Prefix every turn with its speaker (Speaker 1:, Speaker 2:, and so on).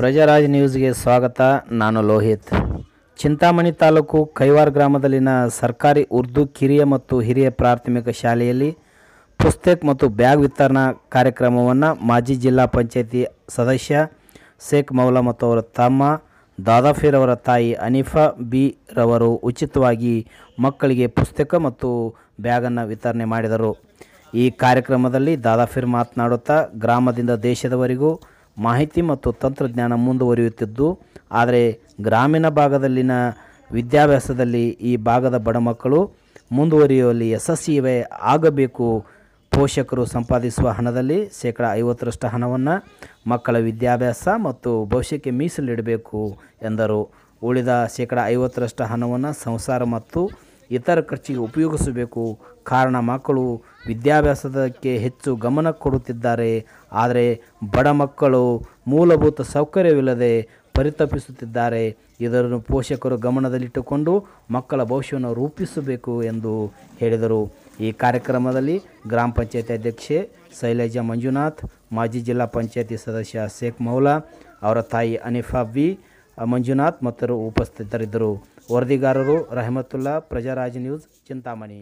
Speaker 1: ಪ್ರಜಾರಾಜ್ ನ್ಯೂಸ್ಗೆ ಸ್ವಾಗತ ನಾನು ಲೋಹಿತ್ ಚಿಂತಾಮಣಿ ತಾಲೂಕು ಕೈವಾರ್ ಗ್ರಾಮದಲ್ಲಿನ ಸರ್ಕಾರಿ ಉರ್ದು ಕಿರಿಯ ಮತ್ತು ಹಿರಿಯ ಪ್ರಾಥಮಿಕ ಶಾಲೆಯಲ್ಲಿ ಪುಸ್ತಕ್ ಮತ್ತು ಬ್ಯಾಗ್ ವಿತರಣಾ ಕಾರ್ಯಕ್ರಮವನ್ನು ಮಾಜಿ ಜಿಲ್ಲಾ ಪಂಚಾಯಿತಿ ಸದಸ್ಯ ಶೇಖ್ ಮೌಲಾ ಮತ್ತು ಅವರ ತಮ್ಮ ದಾದಾಫೀರ್ ಅವರ ತಾಯಿ ಅನಿಫಾ ಬಿ ರವರು ಉಚಿತವಾಗಿ ಮಕ್ಕಳಿಗೆ ಪುಸ್ತಕ ಮತ್ತು ಬ್ಯಾಗನ್ನು ವಿತರಣೆ ಮಾಡಿದರು ಈ ಕಾರ್ಯಕ್ರಮದಲ್ಲಿ ದಾದಾಫೀರ್ ಮಾತನಾಡುತ್ತಾ ಗ್ರಾಮದಿಂದ ದೇಶದವರೆಗೂ ಮಾಹಿತಿ ಮತ್ತು ತಂತ್ರಜ್ಞಾನ ಮುಂದುವರಿಯುತ್ತಿದ್ದು ಆದರೆ ಗ್ರಾಮೀಣ ಭಾಗದಲ್ಲಿನ ವಿದ್ಯಾಭ್ಯಾಸದಲ್ಲಿ ಈ ಭಾಗದ ಬಡ ಮಕ್ಕಳು ಮುಂದುವರಿಯುವಲ್ಲಿ ಯಶಸ್ವಿಯೇ ಆಗಬೇಕು ಪೋಷಕರು ಸಂಪಾದಿಸುವ ಹಣದಲ್ಲಿ ಶೇಕಡ ಐವತ್ತರಷ್ಟು ಹಣವನ್ನು ಮಕ್ಕಳ ವಿದ್ಯಾಭ್ಯಾಸ ಮತ್ತು ಭವಿಷ್ಯಕ್ಕೆ ಮೀಸಲಿಡಬೇಕು ಎಂದರು ಉಳಿದ ಶೇಕಡ ಐವತ್ತರಷ್ಟು ಹಣವನ್ನು ಸಂಸಾರ ಮತ್ತು ಇತರ ಖರ್ಚಿಗೆ ಉಪಯೋಗಿಸಬೇಕು ಕಾರಣ ಮಕ್ಕಳು ವಿದ್ಯಾಭ್ಯಾಸಕ್ಕೆ ಹೆಚ್ಚು ಗಮನ ಕೊಡುತ್ತಿದ್ದಾರೆ ಆದರೆ ಬಡ ಮಕ್ಕಳು ಮೂಲಭೂತ ಸೌಕರ್ಯವಿಲ್ಲದೆ ಪರಿತಪಿಸುತ್ತಿದ್ದಾರೆ ಇದರನ್ನು ಪೋಷಕರು ಗಮನದಲ್ಲಿಟ್ಟುಕೊಂಡು ಮಕ್ಕಳ ಭವಿಷ್ಯವನ್ನು ರೂಪಿಸಬೇಕು ಎಂದು ಹೇಳಿದರು ಈ ಕಾರ್ಯಕ್ರಮದಲ್ಲಿ ಗ್ರಾಮ ಪಂಚಾಯತಿ ಅಧ್ಯಕ್ಷೆ ಶೈಲಜಾ ಮಂಜುನಾಥ್ ಮಾಜಿ ಜಿಲ್ಲಾ ಪಂಚಾಯತಿ ಸದಸ್ಯ ಶೇಖ್ ಮೌಲಾ ಅವರ ತಾಯಿ ಅನಿಫಾ ಬಿ ಮಂಜುನಾಥ್ ಮತ್ತರು ಉಪಸ್ಥಿತರಿದ್ದರು ವರದಿಗಾರರು ರಹಮತುಲ್ಲಾ ಪ್ರಜಾರಾಜ್ ನ್ಯೂಸ್ ಚಿಂತಾಮಣಿ